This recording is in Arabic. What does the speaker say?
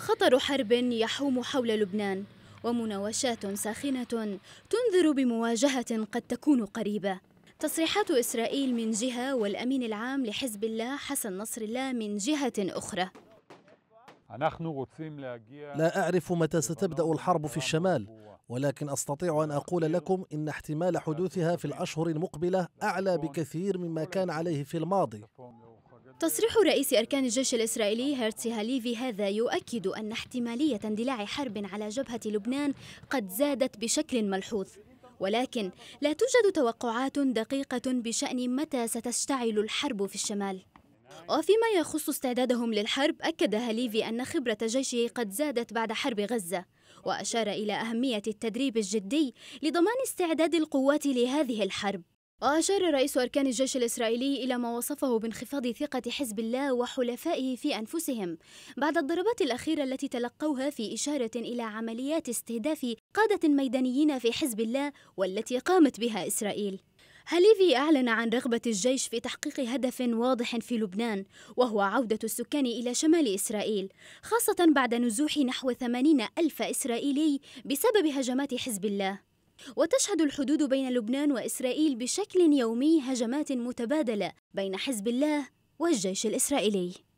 خطر حرب يحوم حول لبنان ومناوشات ساخنة تنذر بمواجهة قد تكون قريبة تصريحات إسرائيل من جهة والأمين العام لحزب الله حسن نصر الله من جهة أخرى لا أعرف متى ستبدأ الحرب في الشمال ولكن أستطيع أن أقول لكم إن احتمال حدوثها في الأشهر المقبلة أعلى بكثير مما كان عليه في الماضي تصريح رئيس أركان الجيش الإسرائيلي هيرتسي هاليفي هذا يؤكد أن احتمالية اندلاع حرب على جبهة لبنان قد زادت بشكل ملحوظ ولكن لا توجد توقعات دقيقة بشأن متى ستشتعل الحرب في الشمال وفيما يخص استعدادهم للحرب أكد هاليفي أن خبرة جيشه قد زادت بعد حرب غزة وأشار إلى أهمية التدريب الجدي لضمان استعداد القوات لهذه الحرب وأشار رئيس أركان الجيش الإسرائيلي إلى ما وصفه بانخفاض ثقة حزب الله وحلفائه في أنفسهم بعد الضربات الأخيرة التي تلقوها في إشارة إلى عمليات استهداف قادة ميدانيين في حزب الله والتي قامت بها إسرائيل. هليفي أعلن عن رغبة الجيش في تحقيق هدف واضح في لبنان وهو عودة السكان إلى شمال إسرائيل خاصة بعد نزوح نحو 80 ألف إسرائيلي بسبب هجمات حزب الله وتشهد الحدود بين لبنان وإسرائيل بشكل يومي هجمات متبادلة بين حزب الله والجيش الإسرائيلي